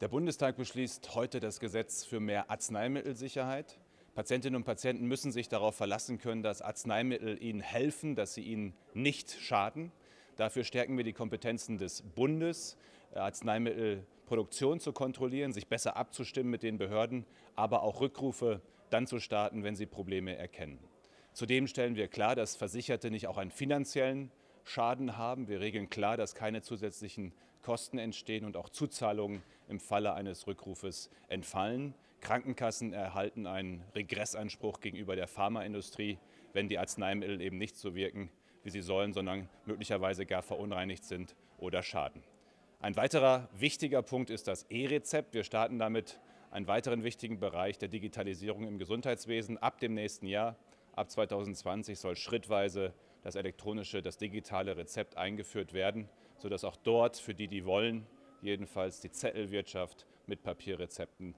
Der Bundestag beschließt heute das Gesetz für mehr Arzneimittelsicherheit. Patientinnen und Patienten müssen sich darauf verlassen können, dass Arzneimittel ihnen helfen, dass sie ihnen nicht schaden. Dafür stärken wir die Kompetenzen des Bundes, äh, Arzneimittelproduktion zu kontrollieren, sich besser abzustimmen mit den Behörden, aber auch Rückrufe dann zu starten, wenn sie Probleme erkennen. Zudem stellen wir klar, dass Versicherte nicht auch einen finanziellen Schaden haben. Wir regeln klar, dass keine zusätzlichen Kosten entstehen und auch Zuzahlungen im Falle eines Rückrufes entfallen. Krankenkassen erhalten einen Regressanspruch gegenüber der Pharmaindustrie, wenn die Arzneimittel eben nicht so wirken, wie sie sollen, sondern möglicherweise gar verunreinigt sind oder schaden. Ein weiterer wichtiger Punkt ist das E-Rezept. Wir starten damit einen weiteren wichtigen Bereich der Digitalisierung im Gesundheitswesen ab dem nächsten Jahr. Ab 2020 soll schrittweise das elektronische, das digitale Rezept eingeführt werden, sodass auch dort für die, die wollen, jedenfalls die Zettelwirtschaft mit Papierrezepten